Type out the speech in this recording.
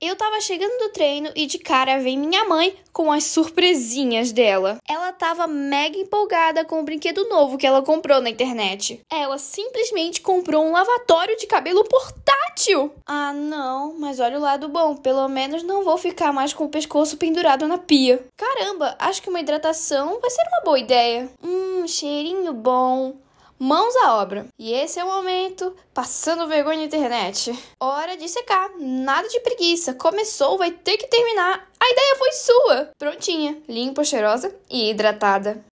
Eu tava chegando do treino e de cara vem minha mãe com as surpresinhas dela. Ela tava mega empolgada com o brinquedo novo que ela comprou na internet. Ela simplesmente comprou um lavatório de cabelo portátil. Ah, não, mas olha o lado bom, pelo menos não vou ficar mais com o pescoço pendurado na pia. Caramba, acho que uma hidratação vai ser uma boa ideia. Hum, cheirinho bom mãos à obra. E esse é o momento passando vergonha na internet. Hora de secar, nada de preguiça. Começou, vai ter que terminar. A ideia foi sua. Prontinha, limpa, cheirosa e hidratada.